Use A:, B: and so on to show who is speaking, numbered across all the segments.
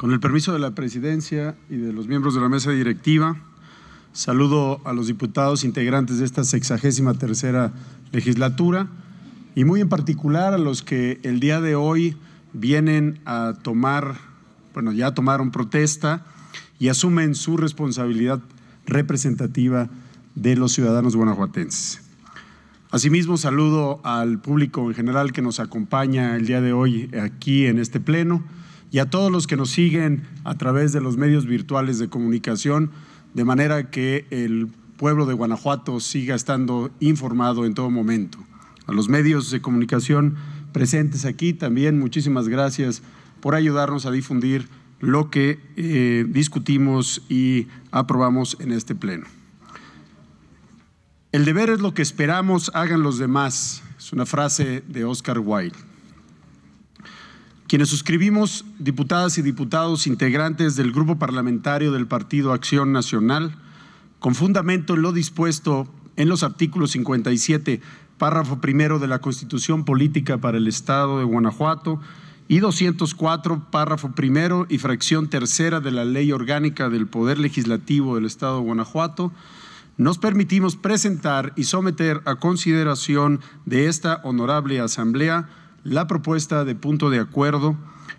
A: Con el permiso de la presidencia y de los miembros de la mesa directiva, saludo a los diputados integrantes de esta sexagésima tercera legislatura y muy en particular a los que el día de hoy vienen a tomar, bueno, ya tomaron protesta y asumen su responsabilidad representativa de los ciudadanos guanajuatenses. Asimismo, saludo al público en general que nos acompaña el día de hoy aquí en este pleno y a todos los que nos siguen a través de los medios virtuales de comunicación, de manera que el pueblo de Guanajuato siga estando informado en todo momento. A los medios de comunicación presentes aquí también, muchísimas gracias por ayudarnos a difundir lo que eh, discutimos y aprobamos en este pleno. El deber es lo que esperamos hagan los demás, es una frase de Oscar Wilde quienes suscribimos, diputadas y diputados integrantes del Grupo Parlamentario del Partido Acción Nacional, con fundamento en lo dispuesto en los artículos 57, párrafo primero de la Constitución Política para el Estado de Guanajuato y 204, párrafo primero y fracción tercera de la Ley Orgánica del Poder Legislativo del Estado de Guanajuato, nos permitimos presentar y someter a consideración de esta honorable Asamblea la propuesta de punto de acuerdo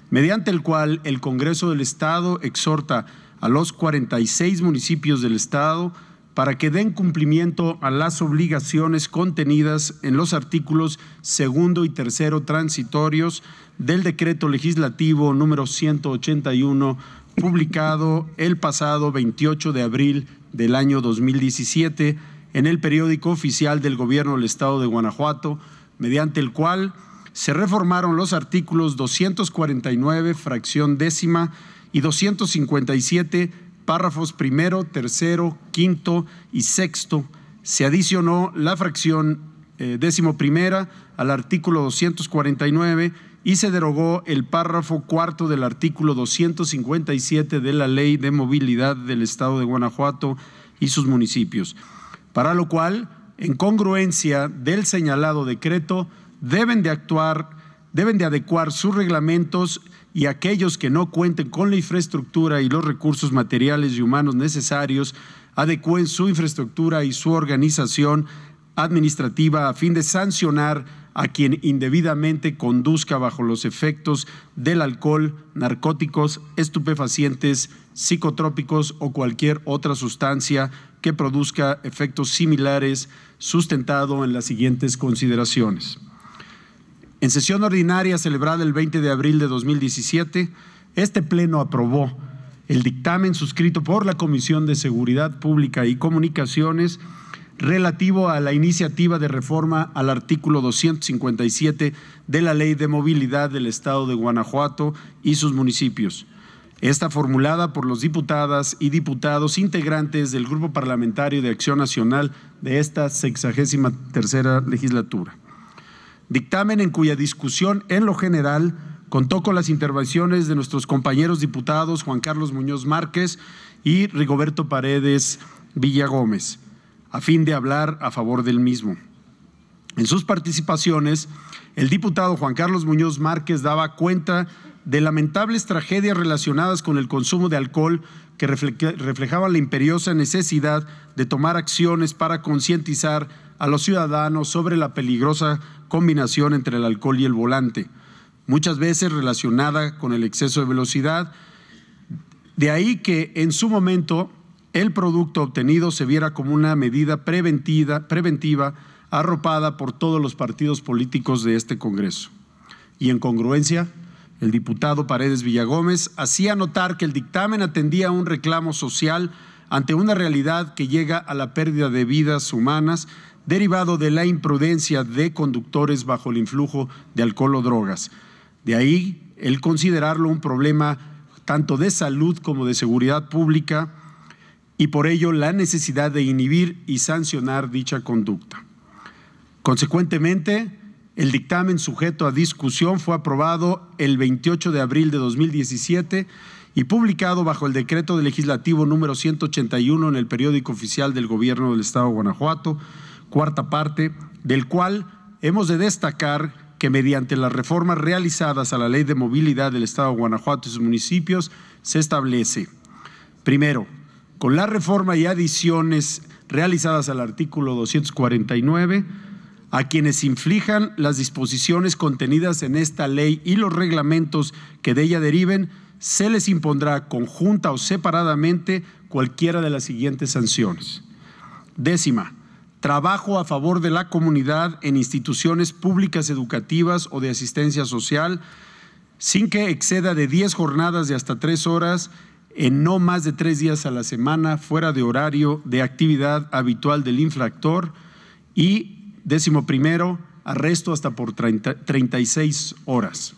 A: mediante el cual el Congreso del Estado exhorta a los 46 municipios del Estado para que den cumplimiento a las obligaciones contenidas en los artículos segundo y tercero transitorios del decreto legislativo número 181 publicado el pasado 28 de abril del año 2017 en el periódico oficial del Gobierno del Estado de Guanajuato, mediante el cual se reformaron los artículos 249, fracción décima, y 257, párrafos primero, tercero, quinto y sexto. Se adicionó la fracción eh, décimo primera al artículo 249 y se derogó el párrafo cuarto del artículo 257 de la Ley de Movilidad del Estado de Guanajuato y sus municipios, para lo cual, en congruencia del señalado decreto, deben de actuar, deben de adecuar sus reglamentos y aquellos que no cuenten con la infraestructura y los recursos materiales y humanos necesarios adecuen su infraestructura y su organización administrativa a fin de sancionar a quien indebidamente conduzca bajo los efectos del alcohol, narcóticos, estupefacientes, psicotrópicos o cualquier otra sustancia que produzca efectos similares sustentado en las siguientes consideraciones. En sesión ordinaria celebrada el 20 de abril de 2017, este Pleno aprobó el dictamen suscrito por la Comisión de Seguridad Pública y Comunicaciones relativo a la iniciativa de reforma al artículo 257 de la Ley de Movilidad del Estado de Guanajuato y sus municipios. Esta formulada por los diputadas y diputados integrantes del Grupo Parlamentario de Acción Nacional de esta sexagésima tercera legislatura dictamen en cuya discusión en lo general contó con las intervenciones de nuestros compañeros diputados Juan Carlos Muñoz Márquez y Rigoberto Paredes Villagómez, a fin de hablar a favor del mismo. En sus participaciones, el diputado Juan Carlos Muñoz Márquez daba cuenta de lamentables tragedias relacionadas con el consumo de alcohol que reflejaban la imperiosa necesidad de tomar acciones para concientizar a los ciudadanos sobre la peligrosa combinación entre el alcohol y el volante, muchas veces relacionada con el exceso de velocidad. De ahí que en su momento el producto obtenido se viera como una medida preventiva, preventiva arropada por todos los partidos políticos de este Congreso. Y en congruencia, el diputado Paredes Villagómez hacía notar que el dictamen atendía a un reclamo social ante una realidad que llega a la pérdida de vidas humanas derivado de la imprudencia de conductores bajo el influjo de alcohol o drogas. De ahí el considerarlo un problema tanto de salud como de seguridad pública y por ello la necesidad de inhibir y sancionar dicha conducta. Consecuentemente, el dictamen sujeto a discusión fue aprobado el 28 de abril de 2017 y publicado bajo el decreto legislativo número 181 en el periódico oficial del Gobierno del Estado de Guanajuato, cuarta parte, del cual hemos de destacar que mediante las reformas realizadas a la Ley de Movilidad del Estado de Guanajuato y sus municipios se establece, primero, con la reforma y adiciones realizadas al artículo 249, a quienes inflijan las disposiciones contenidas en esta ley y los reglamentos que de ella deriven, se les impondrá conjunta o separadamente cualquiera de las siguientes sanciones. Décima, trabajo a favor de la comunidad en instituciones públicas educativas o de asistencia social, sin que exceda de 10 jornadas de hasta 3 horas en no más de 3 días a la semana, fuera de horario de actividad habitual del infractor. Y décimo primero, arresto hasta por 36 horas.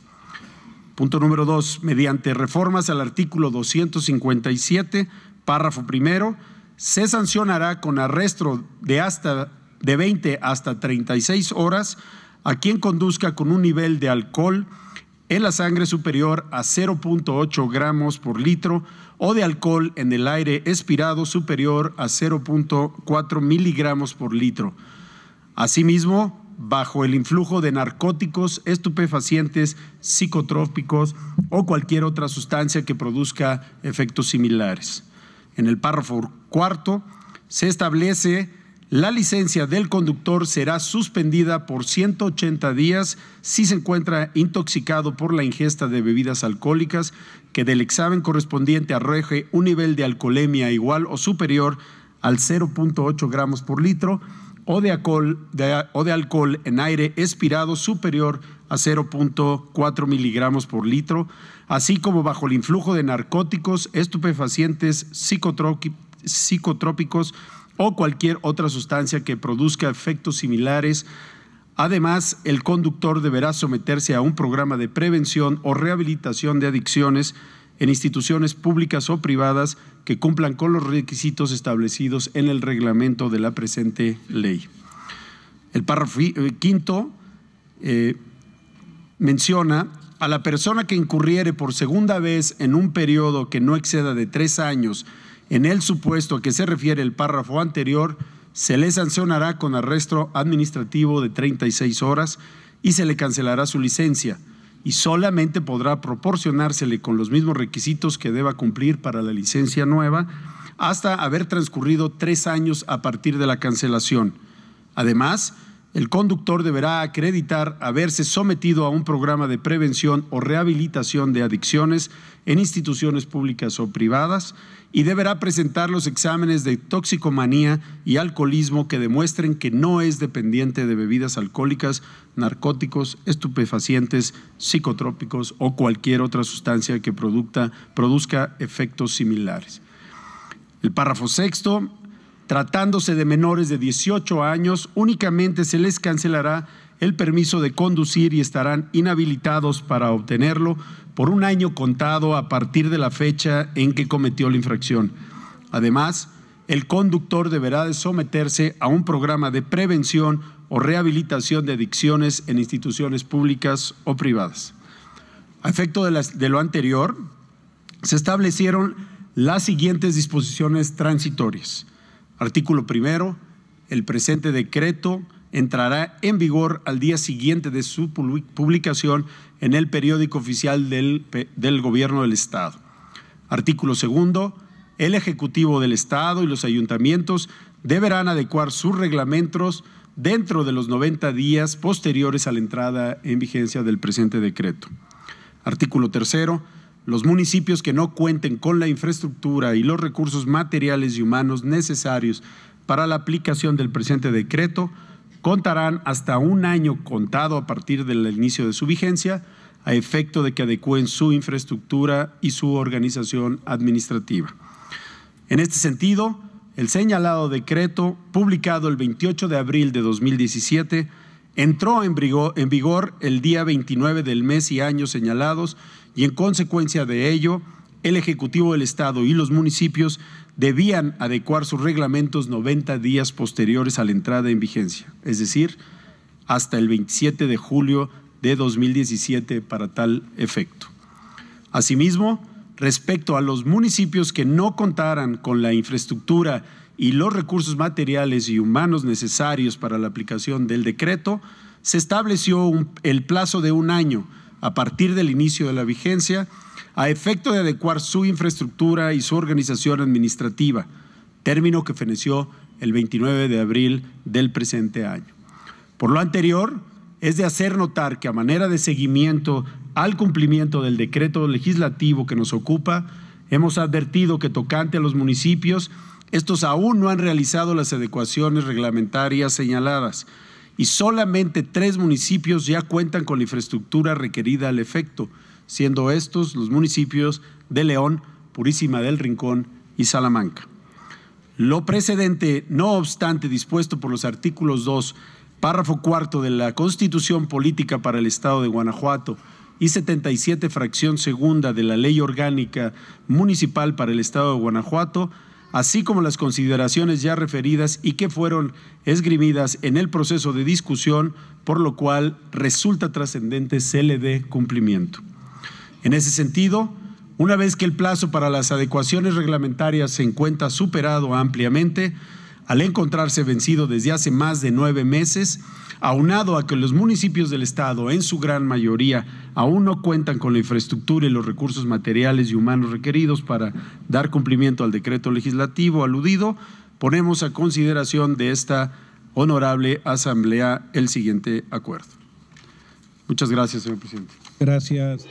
A: Punto número 2. Mediante reformas al artículo 257, párrafo primero, se sancionará con arresto de hasta de 20 hasta 36 horas a quien conduzca con un nivel de alcohol en la sangre superior a 0.8 gramos por litro o de alcohol en el aire expirado superior a 0.4 miligramos por litro. Asimismo, bajo el influjo de narcóticos, estupefacientes, psicotrópicos o cualquier otra sustancia que produzca efectos similares en el párrafo cuarto, se establece la licencia del conductor será suspendida por 180 días si se encuentra intoxicado por la ingesta de bebidas alcohólicas que del examen correspondiente arroje un nivel de alcoholemia igual o superior al 0.8 gramos por litro o de, alcohol, o de alcohol en aire expirado superior a 0.4 miligramos por litro, así como bajo el influjo de narcóticos, estupefacientes, psicotrópicos o cualquier otra sustancia que produzca efectos similares. Además, el conductor deberá someterse a un programa de prevención o rehabilitación de adicciones en instituciones públicas o privadas que cumplan con los requisitos establecidos en el reglamento de la presente ley. El párrafo eh, quinto eh, menciona a la persona que incurriere por segunda vez en un periodo que no exceda de tres años en el supuesto a que se refiere el párrafo anterior, se le sancionará con arresto administrativo de 36 horas y se le cancelará su licencia y solamente podrá proporcionársele con los mismos requisitos que deba cumplir para la licencia nueva hasta haber transcurrido tres años a partir de la cancelación. Además, el conductor deberá acreditar haberse sometido a un programa de prevención o rehabilitación de adicciones en instituciones públicas o privadas y deberá presentar los exámenes de toxicomanía y alcoholismo que demuestren que no es dependiente de bebidas alcohólicas, narcóticos, estupefacientes, psicotrópicos o cualquier otra sustancia que produzca efectos similares. El párrafo sexto Tratándose de menores de 18 años, únicamente se les cancelará el permiso de conducir y estarán inhabilitados para obtenerlo por un año contado a partir de la fecha en que cometió la infracción. Además, el conductor deberá someterse a un programa de prevención o rehabilitación de adicciones en instituciones públicas o privadas. A efecto de lo anterior, se establecieron las siguientes disposiciones transitorias. Artículo primero, el presente decreto entrará en vigor al día siguiente de su publicación en el periódico oficial del, Gobierno del Estado. Artículo segundo, el Ejecutivo del Estado y los ayuntamientos deberán adecuar sus reglamentos dentro de los 90 días posteriores a la entrada en vigencia del presente decreto. Artículo tercero, los municipios que no cuenten con la infraestructura y los recursos materiales y humanos necesarios para la aplicación del presente decreto contarán hasta un año contado a partir del inicio de su vigencia a efecto de que adecúen su infraestructura y su organización administrativa. En este sentido, el señalado decreto, publicado el 28 de abril de 2017, entró en vigor, el día 29 del mes y año señalados y en consecuencia de ello el Ejecutivo del Estado y los municipios debían adecuar sus reglamentos 90 días posteriores a la entrada en vigencia, es decir, hasta el 27 de julio de 2017 para tal efecto. Asimismo, respecto a los municipios que no contaran con la infraestructura y los recursos materiales y humanos necesarios para la aplicación del decreto, se estableció el plazo de un año a partir del inicio de la vigencia a efecto de adecuar su infraestructura y su organización administrativa, término que feneció el 29 de abril del presente año. Por lo anterior, es de hacer notar que a manera de seguimiento al cumplimiento del decreto legislativo que nos ocupa, hemos advertido que tocante a los municipios, estos aún no han realizado las adecuaciones reglamentarias señaladas y solamente tres municipios ya cuentan con la infraestructura requerida al efecto, siendo estos los municipios de León, Purísima del Rincón y Salamanca. Lo precedente, no obstante, dispuesto por los artículos 2, párrafo cuarto de la Constitución Política para el Estado de Guanajuato y 77, fracción segunda de la Ley Orgánica Municipal para el Estado de Guanajuato, así como las consideraciones ya referidas y que fueron esgrimidas en el proceso de discusión, por lo cual resulta trascendente se le dé cumplimiento. En ese sentido, una vez que el plazo para las adecuaciones reglamentarias se encuentra superado ampliamente, al encontrarse vencido desde hace más de nueve meses, aunado a que los municipios del Estado, en su gran mayoría, aún no cuentan con la infraestructura y los recursos materiales y humanos requeridos para dar cumplimiento al decreto legislativo aludido, ponemos a consideración de esta honorable Asamblea el siguiente acuerdo. Muchas gracias, señor presidente. Gracias.